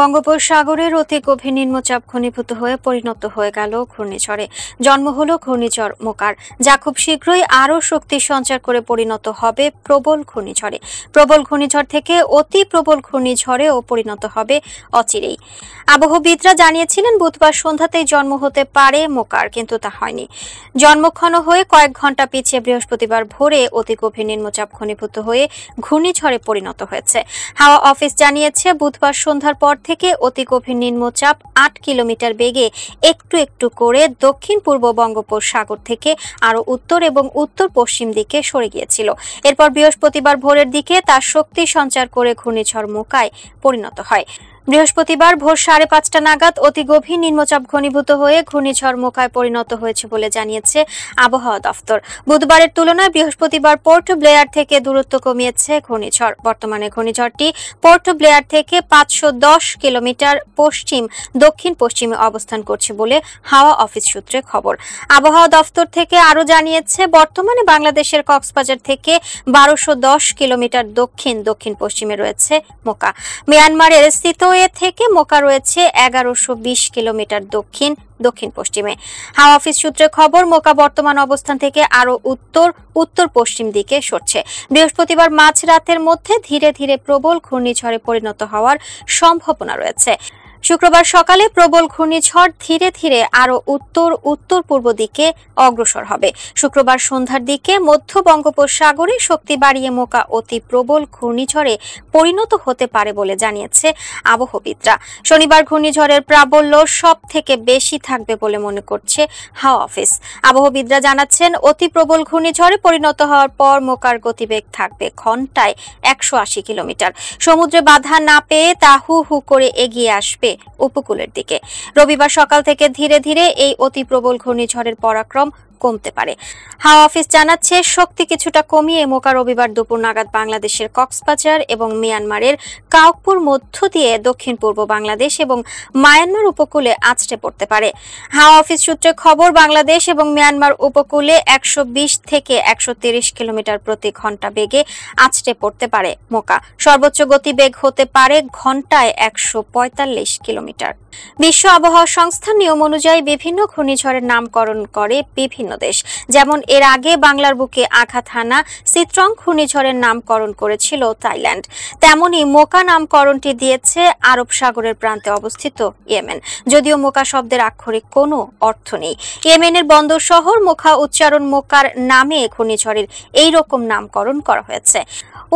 বঙ্গোপসাগরের অতি গভীর নিম্নচাপ ঘনীভূত হয়ে পরিণত হয়ে গেল ঘূর্ণিঝড়ে জন্ম হল ঘূর্ণিঝড় মোকার যা খুব শীঘ্রই আরও শক্তি সঞ্চার করে পরিণত হবে প্রবল ঘূর্ণিঝড়ে প্রবল ঘূর্ণিঝড় থেকে অতি প্রবল ঘূর্ণিঝড়েও পরিণত হবে অচিরেই আবহবিদরা জানিয়েছিলেন বুধবার সন্ধ্যাতেই জন্ম হতে পারে মোকার কিন্তু তা হয়নি জন্মক্ষণ হয়ে কয়েক ঘন্টা পিছিয়ে বৃহস্পতিবার ভোরে অতি গভীর নিম্নচাপ ঘনীভূত হয়ে ঘূর্ণিঝড়ে পরিণত হয়েছে হাওয়া অফিস জানিয়েছে বুধবার সন্ধ্যার পর থেকে অতি গভীর নিম্নচাপ আট কিলোমিটার বেগে একটু একটু করে দক্ষিণ পূর্ব বঙ্গোপসাগর থেকে আরও উত্তর এবং উত্তর পশ্চিম দিকে সরে গিয়েছিল এরপর বৃহস্পতিবার ভোরের দিকে তার শক্তি সঞ্চার করে ঘূর্ণিঝড় মোকায় পরিণত হয় বৃহস্পতিবার ভোর সাড়ে পাঁচটা নাগাদ অতি গভীর নিম্নচাপ ঘনীভূত হয়ে ঘূর্ণিঝড় মোকায় পরিণত হয়েছে বলে জানিয়েছে আবহাওয়া দফতর বুধবারের তুলনায় বৃহস্পতিবার পোর্ট ব্লেয়ার থেকে দূরত্ব কমিয়েছে ঘূর্ণিঝড় বর্তমানে ঘূর্ণিঝড়টি পোর্ট ব্লেয়ার থেকে পাঁচশো কিলোমিটার পশ্চিম দক্ষিণ পশ্চিমে অবস্থান করছে বলে হাওয়া অফিস সূত্রে খবর আবহাওয়া দফতর থেকে আরও জানিয়েছে বর্তমানে বাংলাদেশের কক্সবাজার থেকে বারোশো কিলোমিটার দক্ষিণ দক্ষিণ পশ্চিমে রয়েছে মোকা মিয়ানমারের স্থিত হাইওয়ে থেকে মোকা রয়েছে এগারোশো কিলোমিটার দক্ষিণ দক্ষিণ পশ্চিমে হাওয়া অফিস সূত্রে খবর মোকা বর্তমান অবস্থান থেকে আরো উত্তর উত্তর পশ্চিম দিকে সরছে বৃহস্পতিবার মাঝ রাতের মধ্যে ধীরে ধীরে প্রবল ঘূর্ণিঝড়ে পরিণত হওয়ার সম্ভাবনা রয়েছে শুক্রবার সকালে প্রবল ঘূর্ণিঝড় ধীরে ধীরে আরও উত্তর উত্তর পূর্ব দিকে অগ্রসর হবে শুক্রবার সন্ধ্যার দিকে মধ্য বঙ্গোপসাগরে শক্তি বাড়িয়ে মোকা অতি প্রবল ঘূর্ণিঝড়ে পরিণত হতে পারে বলে জানিয়েছে আবহবিদরা শনিবার ঘূর্ণিঝড়ের প্রাবল্য সব থেকে বেশি থাকবে বলে মনে করছে হাওয়া অফিস আবহবিদরা জানাচ্ছেন অতি প্রবল ঘূর্ণিঝড়ে পরিণত হওয়ার পর মোকার গতিবেগ থাকবে ঘন্টায় একশো কিলোমিটার সমুদ্রে বাধা না পেয়ে তা হু হু করে এগিয়ে আসবে উপকূলের দিকে রবিবার সকাল থেকে ধীরে ধীরে এই অতি প্রবল ঘূর্ণিঝড়ের পরাক্রম কমতে পারে হাওয়া অফিস জানাচ্ছে শক্তি কিছুটা কমিয়ে মোকা রবিবার দুপুর নাগাদ বাংলাদেশের কক্সবাজার এবং মিয়ানমারের কাউকপুর মধ্য দিয়ে দক্ষিণ পূর্ব বাংলাদেশ এবং মায়ানমার উপকূলে আছড়ে পড়তে পারে হাওয়া অফিস সূত্রে খবর বাংলাদেশ এবং মিয়ানমার উপকূলে একশো থেকে একশো কিলোমিটার প্রতি ঘন্টা বেগে আছড়ে পড়তে পারে মোকা সর্বোচ্চ গতিবেগ হতে পারে ঘন্টায় একশো কিলোমিটার বিশ্ব আবহাওয়া সংস্থার নিয়ম অনুযায়ী বিভিন্ন ঘূর্ণিঝড়ের নামকরণ করে বিভিন্ন বিভিন্ন দেশ যেমন এর আগে বাংলার বুকে আঘাত হানা সিত্রং ঘূর্ণিঝড়ের নামকরণ করেছিল থাইল্যান্ড তেমনই মোকা নামকরণটি দিয়েছে আরব সাগরের প্রান্তে অবস্থিত ইয়েমেন যদিও মোকা শব্দের আক্ষরিক কোনো অর্থ নেই ইয়েমেনের বন্দর শহর মোখা উচ্চারণ মোকার নামে ঘূর্ণিঝড়ের এই রকম নামকরণ করা হয়েছে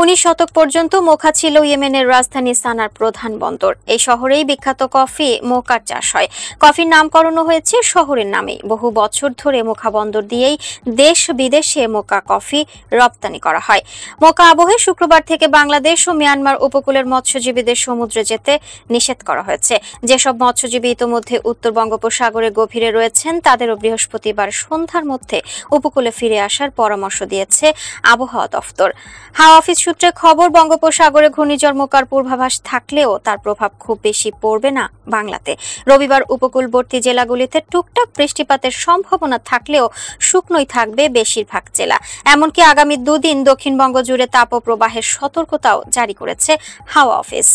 উনিশ শতক পর্যন্ত মোখা ছিল ইয়েমেনের রাজধানী সানার প্রধান বন্দর এই শহরেই বিখ্যাত কফি মোকার চাষ হয় কফির নামকরণ হয়েছে শহরের নামে বহু বছর ধরে মোখা বন্দর দিয়েই দেশ বিদেশে মোকা কফি রপ্তানি করা হয় মোকা আবহে শুক্রবার থেকে বাংলাদেশ ও মিয়ানমার উপকূলের মৎস্যজীবীদের সমুদ্রে যেতে নিষেধ করা হয়েছে যেসব মৎস্যজীবী ইতোমধ্যে উত্তর বঙ্গোপসাগরে গভীরে রয়েছেন তাদেরও বৃহস্পতিবার সন্ধ্যার মধ্যে উপকূলে ফিরে আসার পরামর্শ দিয়েছে আবহাওয়া দফতর হাওয়া অফিস সূত্রে খবর বঙ্গোপসাগরে ঘূর্ণিঝড় মোকার পূর্বাভাস থাকলেও তার প্রভাব খুব বেশি পড়বে না বাংলাতে রবিবার উপকূলবর্তী জেলাগুলিতে টুকটাক বৃষ্টিপাতের সম্ভাবনা থাকলেও শুকনোই থাকবে বেশিরভাগ জেলা এমনকি আগামী দুদিন দক্ষিণবঙ্গ জুড়ে তাপপ্রবাহের সতর্কতাও জারি করেছে হাওয়া অফিস